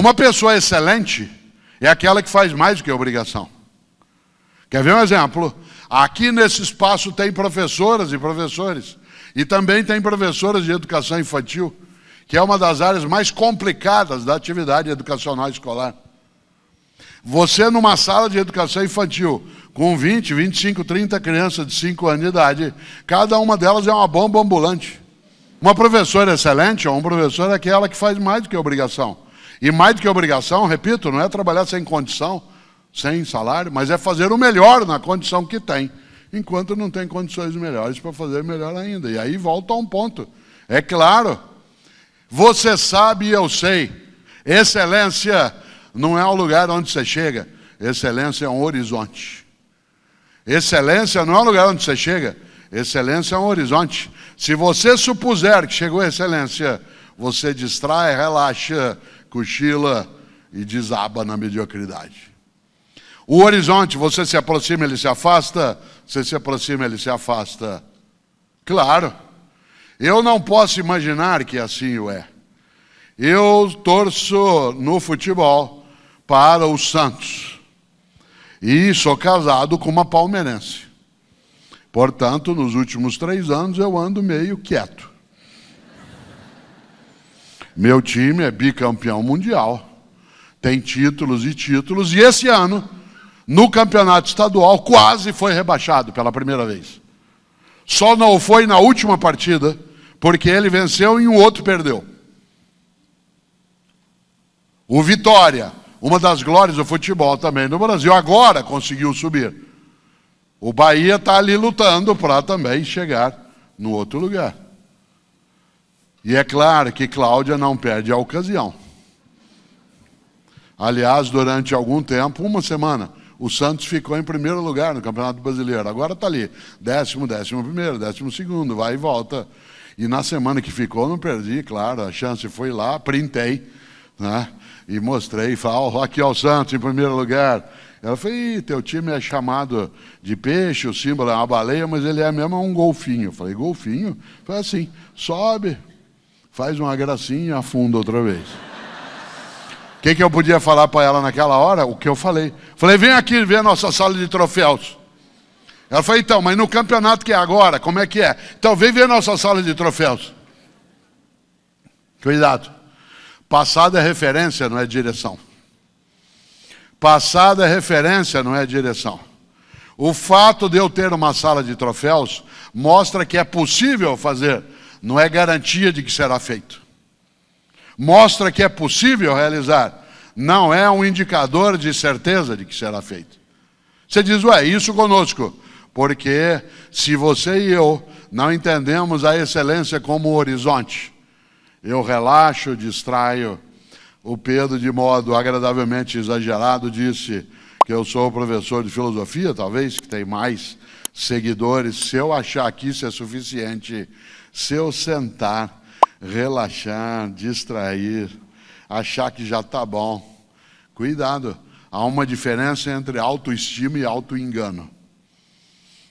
Uma pessoa excelente é aquela que faz mais do que obrigação. Quer ver um exemplo? Aqui nesse espaço tem professoras e professores, e também tem professoras de educação infantil, que é uma das áreas mais complicadas da atividade educacional escolar. Você numa sala de educação infantil, com 20, 25, 30 crianças de 5 anos de idade, cada uma delas é uma bomba ambulante. Uma professora excelente ou um professor é aquela que faz mais do que obrigação. E mais do que obrigação, repito, não é trabalhar sem condição, sem salário, mas é fazer o melhor na condição que tem, enquanto não tem condições melhores para fazer melhor ainda. E aí volta a um ponto. É claro, você sabe e eu sei, excelência não é o lugar onde você chega, excelência é um horizonte. Excelência não é o lugar onde você chega, excelência é um horizonte. Se você supuser que chegou a excelência, você distrai, relaxa, cochila e desaba na mediocridade. O horizonte, você se aproxima, ele se afasta, você se aproxima, ele se afasta. Claro, eu não posso imaginar que assim o é. Eu torço no futebol para o Santos e sou casado com uma palmeirense. Portanto, nos últimos três anos eu ando meio quieto. Meu time é bicampeão mundial, tem títulos e títulos, e esse ano, no campeonato estadual, quase foi rebaixado pela primeira vez. Só não foi na última partida, porque ele venceu e um outro perdeu. O Vitória, uma das glórias do futebol também no Brasil, agora conseguiu subir. O Bahia está ali lutando para também chegar no outro lugar. E é claro que Cláudia não perde a ocasião. Aliás, durante algum tempo, uma semana, o Santos ficou em primeiro lugar no Campeonato Brasileiro. Agora está ali, décimo, décimo primeiro, décimo segundo, vai e volta. E na semana que ficou, não perdi, claro, a chance foi lá, printei, né? E mostrei, falo aqui é o Santos em primeiro lugar. Ela falou, Ih, teu time é chamado de peixe, o símbolo é uma baleia, mas ele é mesmo um golfinho. Eu falei, golfinho? falei assim, sobe, faz uma gracinha e afunda outra vez. O que, que eu podia falar para ela naquela hora? O que eu falei. Falei, vem aqui ver a nossa sala de troféus. Ela falou, então, mas no campeonato que é agora, como é que é? Então, vem ver a nossa sala de troféus. Cuidado. Passado é referência, não é direção. Passado é referência, não é direção. O fato de eu ter uma sala de troféus mostra que é possível fazer não é garantia de que será feito. Mostra que é possível realizar, não é um indicador de certeza de que será feito. Você diz, ué, isso conosco, porque se você e eu não entendemos a excelência como horizonte, eu relaxo, distraio. O Pedro, de modo agradavelmente exagerado, disse que eu sou professor de filosofia, talvez, que tem mais seguidores. Se eu achar que isso é suficiente, se eu sentar, relaxar, distrair, achar que já está bom, cuidado, há uma diferença entre autoestima e autoengano.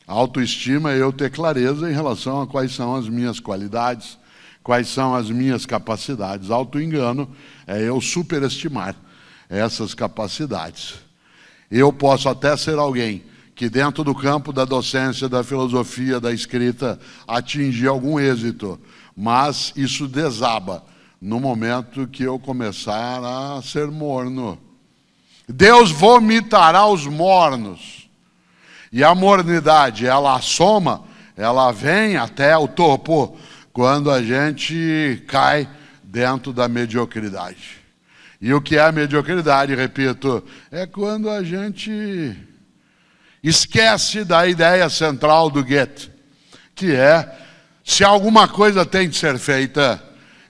Autoestima é eu ter clareza em relação a quais são as minhas qualidades, quais são as minhas capacidades. Autoengano é eu superestimar essas capacidades. Eu posso até ser alguém que dentro do campo da docência, da filosofia, da escrita, atingir algum êxito, mas isso desaba no momento que eu começar a ser morno. Deus vomitará os mornos. E a mornidade, ela assoma, ela vem até o topo quando a gente cai dentro da mediocridade. E o que é a mediocridade, repito, é quando a gente Esquece da ideia central do Goethe, que é: se alguma coisa tem de ser feita,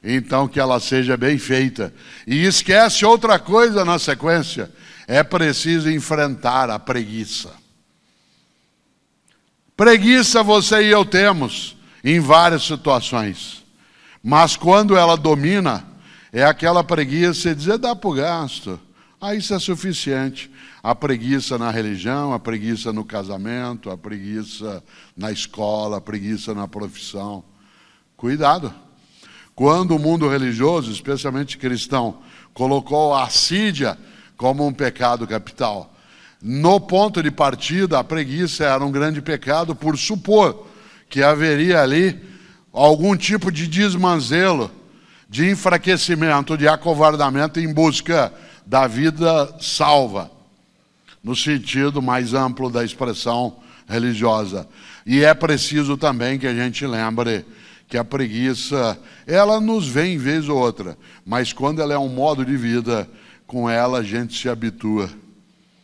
então que ela seja bem feita. E esquece outra coisa na sequência: é preciso enfrentar a preguiça. Preguiça você e eu temos em várias situações, mas quando ela domina, é aquela preguiça de dizer: dá para o gasto ah, isso é suficiente. A preguiça na religião, a preguiça no casamento, a preguiça na escola, a preguiça na profissão. Cuidado. Quando o mundo religioso, especialmente cristão, colocou a assídia como um pecado capital, no ponto de partida, a preguiça era um grande pecado por supor que haveria ali algum tipo de desmanzelo, de enfraquecimento, de acovardamento em busca da vida salva, no sentido mais amplo da expressão religiosa. E é preciso também que a gente lembre que a preguiça, ela nos vem vez ou outra, mas quando ela é um modo de vida, com ela a gente se habitua.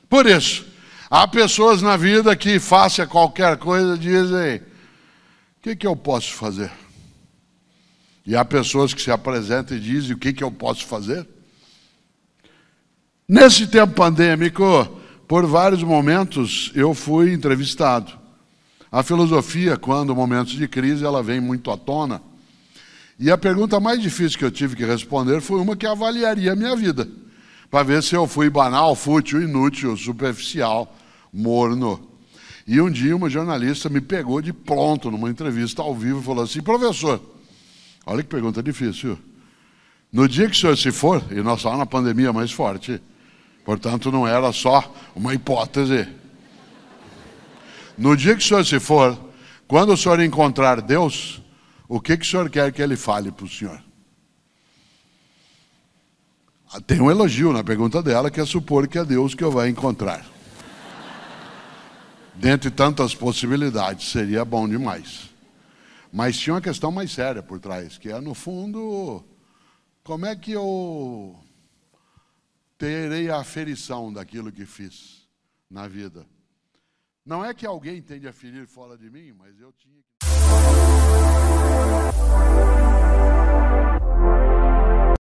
Por isso, há pessoas na vida que, face a qualquer coisa, dizem: o que, que eu posso fazer? E há pessoas que se apresentam e dizem: o que, que eu posso fazer? Nesse tempo pandêmico, por vários momentos eu fui entrevistado. A filosofia, quando momentos de crise, ela vem muito à tona. E a pergunta mais difícil que eu tive que responder foi uma que avaliaria a minha vida, para ver se eu fui banal, fútil, inútil, superficial, morno. E um dia uma jornalista me pegou de pronto numa entrevista ao vivo e falou assim: professor, olha que pergunta difícil. No dia que o senhor se for, e nós falamos tá na pandemia mais forte, Portanto, não era só uma hipótese. No dia que o senhor se for, quando o senhor encontrar Deus, o que, que o senhor quer que ele fale para o senhor? Ah, tem um elogio na pergunta dela, que é supor que é Deus que eu vai encontrar. Dentre tantas possibilidades, seria bom demais. Mas tinha uma questão mais séria por trás, que é, no fundo, como é que eu terei a aferição daquilo que fiz na vida. Não é que alguém tende a ferir fora de mim, mas eu tinha que.